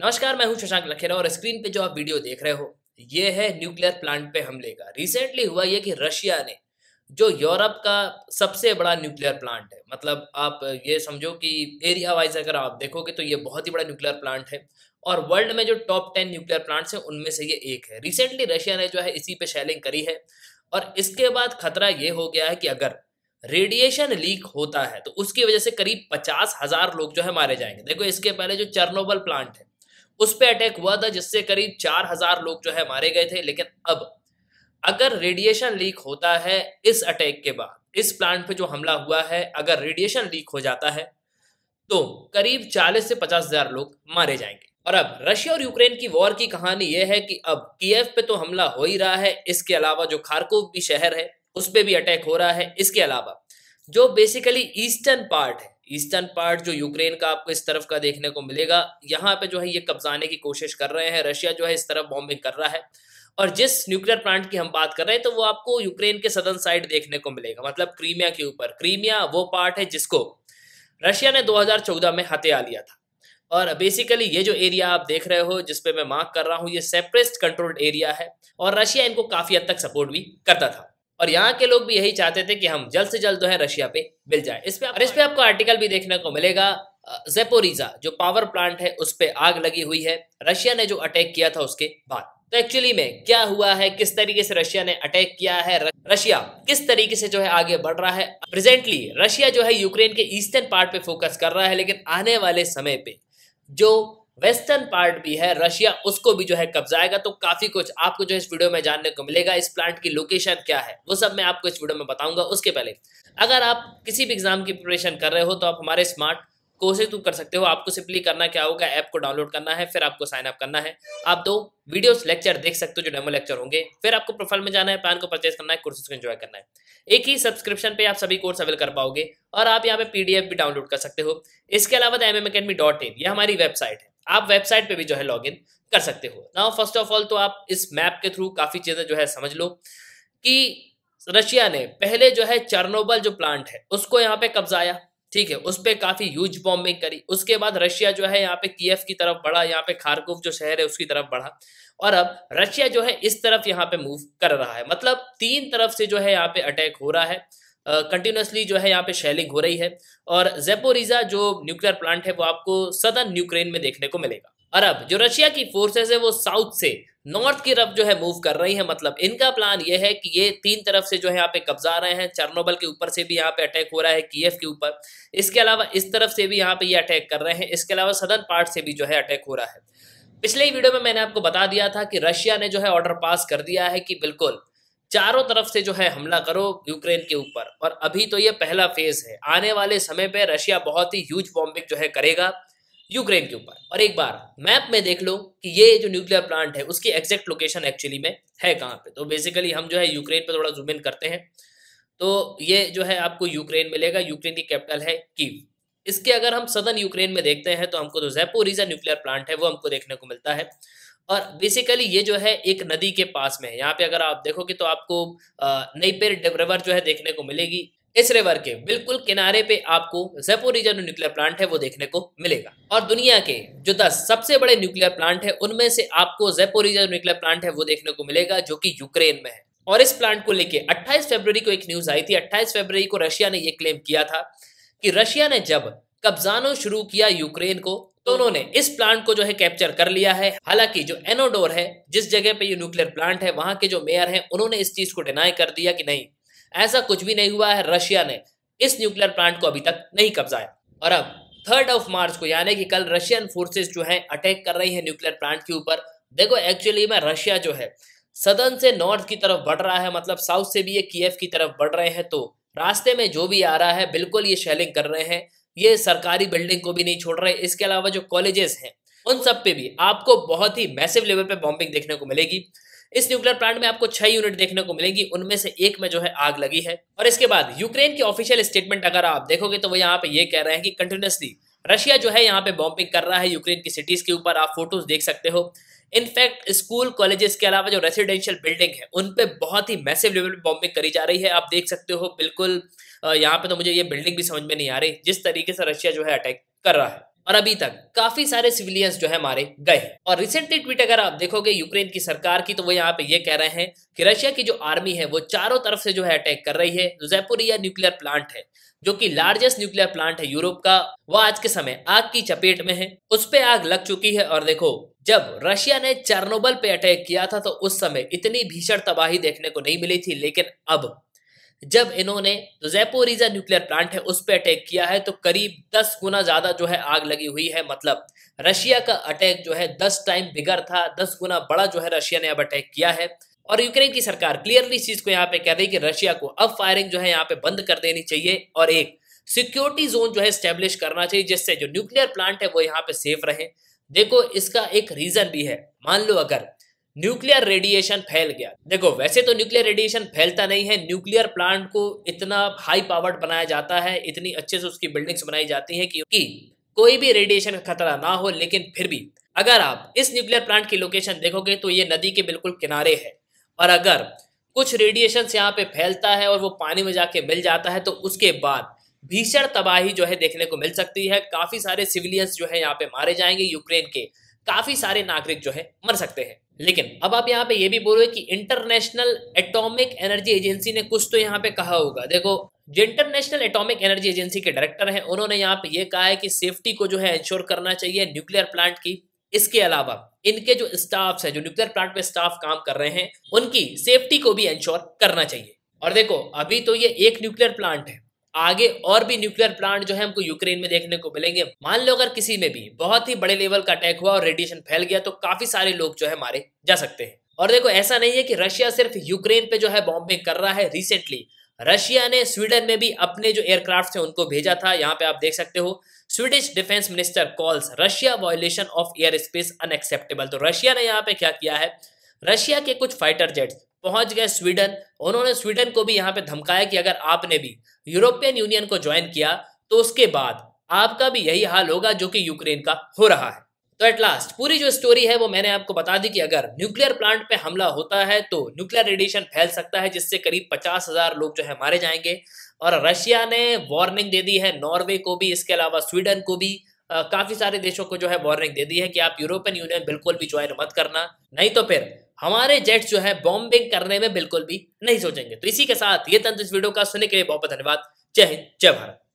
नमस्कार मैं हूं शशांक लखेरा और स्क्रीन पे जो आप वीडियो देख रहे हो ये है न्यूक्लियर प्लांट पे हमले का रिसेंटली हुआ ये कि रशिया ने जो यूरोप का सबसे बड़ा न्यूक्लियर प्लांट है मतलब आप ये समझो कि एरिया वाइज अगर आप देखोगे तो ये बहुत ही बड़ा न्यूक्लियर प्लांट है और वर्ल्ड में जो टॉप टेन न्यूक्लियर प्लांट्स हैं उनमें से ये एक है रिसेंटली रशिया ने जो है इसी पे शेलिंग करी है और इसके बाद खतरा ये हो गया है कि अगर रेडिएशन लीक होता है तो उसकी वजह से करीब पचास हजार लोग जो है मारे जाएंगे देखो इसके पहले जो चर्नोबल प्लांट है उस पर अटैक हुआ था जिससे करीब चार हजार लोग जो है मारे गए थे लेकिन अब अगर रेडिएशन लीक होता है इस अटैक के बाद इस प्लांट पे जो हमला हुआ है अगर रेडिएशन लीक हो जाता है तो करीब 40 से पचास हजार लोग मारे जाएंगे और अब रशिया और यूक्रेन की वॉर की कहानी यह है कि अब कीव पे तो हमला हो ही रहा है इसके अलावा जो खारकोव भी शहर है उस पर भी अटैक हो रहा है इसके अलावा जो बेसिकली ईस्टर्न पार्ट है ईस्टर्न पार्ट जो यूक्रेन का आपको इस तरफ का देखने को मिलेगा यहाँ पे जो है ये कब्जाने की कोशिश कर रहे हैं रशिया जो है इस तरफ बॉम्बिंग कर रहा है और जिस न्यूक्लियर प्लांट की हम बात कर रहे हैं तो वो आपको यूक्रेन के सदर्न साइड देखने को मिलेगा मतलब क्रीमिया के ऊपर क्रीमिया वो पार्ट है जिसको रशिया ने 2014 में हत्या लिया था और बेसिकली ये जो एरिया आप देख रहे हो जिसपे मैं मार्क कर रहा हूँ ये सेपरेस्ट कंट्रोल्ड एरिया है और रशिया इनको काफी हद तक सपोर्ट भी करता था और यहाँ के लोग भी यही चाहते थे कि हम जल्द से जल्द जो है रशिया पे मिल जाए इस पे और इस पे आपको आर्टिकल भी देखने को मिलेगा जेपोरिजा जो पावर प्लांट है उस पर आग लगी हुई है रशिया ने जो अटैक किया था उसके बाद तो एक्चुअली में क्या हुआ है किस तरीके से रशिया ने अटैक किया है रशिया किस तरीके से जो है आगे बढ़ रहा है प्रेजेंटली रशिया जो है यूक्रेन के ईस्टर्न पार्ट पे फोकस कर रहा है लेकिन आने वाले समय पे जो वेस्टर्न पार्ट भी है रशिया उसको भी जो है कब्जाएगा तो काफी कुछ आपको जो इस वीडियो में जानने को मिलेगा इस प्लांट की लोकेशन क्या है वो सब मैं आपको इस वीडियो में बताऊंगा उसके पहले अगर आप किसी भी एग्जाम की प्रिपरेशन कर रहे हो तो आप हमारे स्मार्ट कोर्सेज तुम कर सकते हो आपको सिंपली करना क्या होगा ऐप को डाउनलोड करना है फिर आपको साइन अप करना है आप दो वीडियोस लेक्चर देख सकते हो जो डेमो लेक्चर होंगे फिर आपको प्रोफाइल में जाना है प्लान को परचेज करना है कोर्सेज को एंजॉय करना है एक ही सब्सक्रिप्शन पे आप सभी कोर्स अवेल कर पाओगे और आप यहाँ पे पीडीएफ भी डाउनलोड कर सकते हो इसके अलावा एम एम इन हमारी वेबसाइट है आप वेबसाइट पे भी जो है लॉग कर सकते हो ना फर्स्ट ऑफ ऑल तो आप इस मैप के थ्रू काफ़ी चीज़ें जो है समझ लो कि रशिया ने पहले जो है चरनोबल जो प्लांट है उसको यहाँ पे कब्जाया ठीक है उस पर काफ़ी ह्यूज बॉम्बिंग करी उसके बाद रशिया जो है यहाँ पे कीएफ की तरफ बढ़ा यहाँ पे खारकोव जो शहर है उसकी तरफ बढ़ा और अब रशिया जो है इस तरफ यहाँ पे मूव कर रहा है मतलब तीन तरफ से जो है यहाँ पे अटैक हो रहा है कंटिन्यूसली जो है यहाँ पे शेलिंग हो रही है और जेपोरिजा जो न्यूक्लियर प्लांट है वो आपको सदर यूक्रेन में देखने को मिलेगा अरब जो रशिया की फोर्सेस है वो साउथ से नॉर्थ की तरफ जो है मूव कर रही है मतलब इनका प्लान ये है कि ये तीन तरफ से जो है यहाँ पे कब्जा रहे हैं चरनोबल के ऊपर से भी यहाँ पे अटैक हो रहा है कीएफ के ऊपर इसके अलावा इस तरफ से भी यहाँ पे ये यह अटैक कर रहे हैं इसके अलावा सदर पार्ट से भी जो है अटैक हो रहा है पिछले ही वीडियो में मैंने आपको बता दिया था कि रशिया ने जो है ऑर्डर पास कर दिया है कि बिल्कुल चारों तरफ से जो है हमला करो यूक्रेन के ऊपर और अभी तो ये पहला फेज है आने वाले समय पे रशिया बहुत ही ह्यूज बॉम्बिंग जो है करेगा यूक्रेन के ऊपर और एक बार मैप में देख लो कि ये जो न्यूक्लियर प्लांट है उसकी एग्जैक्ट लोकेशन एक्चुअली में है कहाँ पे तो बेसिकली हम जो है यूक्रेन पे थोड़ा जूम इन करते हैं तो ये जो है आपको यूक्रेन मिलेगा यूक्रेन की कैपिटल है कीव इसके अगर हम सदन यूक्रेन में देखते हैं तो हमको जो तो न्यूक्लियर प्लांट है वो हमको देखने को मिलता है और बेसिकली ये जो है एक नदी के पास में है यहाँ पे अगर आप देखोगे तो आपको नई रिवर जो है देखने को मिलेगी इस रिवर के बिल्कुल किनारे पे आपको जेपोरीजा जो न्यूक्लियर प्लांट है वो देखने को मिलेगा और दुनिया के जो दस सबसे बड़े न्यूक्लियर प्लांट है उनमें से आपको जेपोरीजा जो न्यूक्लियर प्लांट है वो देखने को मिलेगा जो कि यूक्रेन में है और इस प्लांट को लेके 28 फरवरी को एक न्यूज आई थी 28 फरवरी को रशिया ने यह क्लेम किया था कि रशिया ने जब कब्जानो शुरू किया यूक्रेन को तो उन्होंने इस प्लांट को जो है कैप्चर कर लिया है हालांकि जो एनोडोर है जिस जगह पे ये न्यूक्लियर प्लांट है वहां के जो मेयर हैं उन्होंने इस चीज को डिनाई कर दिया कि नहीं ऐसा कुछ भी नहीं हुआ है रशिया ने इस न्यूक्लियर प्लांट को अभी तक नहीं कब्जाया और अब थर्ड ऑफ मार्च को यानी कि कल रशियन फोर्सेज जो है अटैक कर रही है न्यूक्लियर प्लांट के ऊपर देखो एक्चुअली में रशिया जो है सदन से नॉर्थ की तरफ बढ़ रहा है मतलब साउथ से भी ये कीव की तरफ बढ़ रहे हैं तो रास्ते में जो भी आ रहा है बिल्कुल ये शेलिंग कर रहे हैं ये सरकारी बिल्डिंग को भी नहीं छोड़ रहे इसके अलावा जो कॉलेजेस हैं उन सब पे भी आपको बहुत ही मैसिव लेवल पे बॉम्बिंग देखने को मिलेगी इस न्यूक्लियर प्लांट में आपको छह यूनिट देखने को मिलेंगी उनमें से एक में जो है आग लगी है और इसके बाद यूक्रेन की ऑफिशियल स्टेटमेंट अगर आप देखोगे तो वो यहाँ पे ये कह रहे हैं कि कंटिन्यूसली रशिया जो है यहाँ पे बॉम्बिंग कर रहा है यूक्रेन की सिटीज के ऊपर आप फोटोज देख सकते हो इनफैक्ट स्कूल कॉलेजेस के अलावा जो रेसिडेंशियल बिल्डिंग है उन पे बहुत ही मैसिव लेवल पे बॉम्बिंग करी जा रही है आप देख सकते हो बिल्कुल यहाँ पे तो मुझे ये बिल्डिंग भी समझ में नहीं आ रही जिस तरीके से रशिया जो है अटैक कर रहा है और अभी तक काफी सारे सिविलियंस जो है मारे गए और रिसेंटली ट्वीट अगर आप देखोगे यूक्रेन की सरकार की तो वो यहाँ पे ये कह रहे हैं कि रशिया की जो आर्मी है वो चारों तरफ से जो है अटैक कर रही है जयपुरिया न्यूक्लियर प्लांट है जो कि लार्जेस्ट न्यूक्लियर प्लांट है यूरोप का वह आज के समय आग की चपेट में है उस पर आग लग चुकी है और देखो जब रशिया ने चरनोबल पे अटैक किया था तो उस समय इतनी भीषण तबाही देखने को नहीं मिली थी लेकिन अब जब इन्होंने तो जयपोरीजा न्यूक्लियर प्लांट है उस पर अटैक किया है तो करीब दस गुना ज़्यादा जो है आग लगी हुई है मतलब रशिया का अटैक जो है दस टाइम बिगर था दस गुना बड़ा जो है रशिया ने अब अटैक किया है और यूक्रेन की सरकार क्लियरली इस चीज़ को यहाँ पे कह रही कि रशिया को अब फायरिंग जो है यहाँ पे बंद कर देनी चाहिए और एक सिक्योरिटी जोन जो है स्टेब्लिश करना चाहिए जिससे जो न्यूक्लियर प्लांट है वो यहाँ पे सेफ रहे देखो इसका एक रीज़न भी है मान लो अगर न्यूक्लियर रेडिएशन फैल गया देखो वैसे तो न्यूक्लियर रेडिएशन फैलता नहीं है न्यूक्लियर प्लांट को इतना हाई पावर्ड बनाया जाता है इतनी अच्छे से उसकी बिल्डिंग्स बनाई जाती है क्योंकि कोई भी रेडिएशन का खतरा ना हो लेकिन फिर भी अगर आप इस न्यूक्लियर प्लांट की लोकेशन देखोगे तो ये नदी के बिल्कुल किनारे है और अगर कुछ रेडिएशन यहाँ पे फैलता है और वो पानी में जाके मिल जाता है तो उसके बाद भीषण तबाही जो है देखने को मिल सकती है काफी सारे सिविलियंस जो है यहाँ पे मारे जाएंगे यूक्रेन के काफी सारे नागरिक जो है मर सकते हैं लेकिन अब आप यहाँ पे ये भी बोल रहे कि इंटरनेशनल एटॉमिक एनर्जी एजेंसी ने कुछ तो यहाँ पे कहा होगा देखो जो इंटरनेशनल एटॉमिक एनर्जी एजेंसी के डायरेक्टर हैं उन्होंने यहाँ पे ये कहा है कि सेफ्टी को जो है इंश्योर करना चाहिए न्यूक्लियर प्लांट की इसके अलावा इनके जो स्टाफ है जो न्यूक्लियर प्लांट में स्टाफ काम कर रहे हैं उनकी सेफ्टी को भी इंश्योर करना चाहिए और देखो अभी तो ये एक न्यूक्लियर प्लांट है आगे और भी न्यूक्लियर प्लांट जो है हमको यूक्रेन में देखने को मिलेंगे मान लो अगर किसी में भी बहुत ही बड़े लेवल का अटैक हुआ और रेडिएशन फैल गया तो काफी सारे लोग जो है मारे जा सकते हैं और देखो ऐसा नहीं है कि रशिया सिर्फ यूक्रेन पे जो है बॉम्बिंग कर रहा है रिसेंटली रशिया ने स्वीडन में भी अपने जो एयरक्राफ्ट थे उनको भेजा था यहाँ पे आप देख सकते हो Swedish defence minister calls Russia violation of air space unacceptable तो रशिया ने यहाँ पे क्या किया है रशिया के कुछ फाइटर जेट्स पहुंच गए स्वीडन उन्होंने स्वीडन को भी यहाँ पे धमकाया कि अगर आपने भी यूरोपियन यूनियन को ज्वाइन किया तो उसके बाद आपका भी यही हाल होगा जो कि यूक्रेन का हो रहा है तो एट लास्ट पूरी जो स्टोरी है वो मैंने आपको बता दी कि अगर न्यूक्लियर प्लांट पे हमला होता है तो न्यूक्लियर रेडिएशन फैल सकता है जिससे करीब पचास हजार लोग जो है मारे जाएंगे और रशिया ने वार्निंग दे दी है नॉर्वे को भी इसके अलावा स्वीडन को भी काफ़ी सारे देशों को जो है वार्निंग दे दी है कि आप यूरोपियन यूनियन बिल्कुल भी ज्वाइन मत करना नहीं तो फिर हमारे जेट्स जो है बॉम्बिंग करने में बिल्कुल भी नहीं सोचेंगे तो इसी के साथ ये तंत्र इस वीडियो का सुनने के लिए बहुत बहुत धन्यवाद जय हिंद जय भारत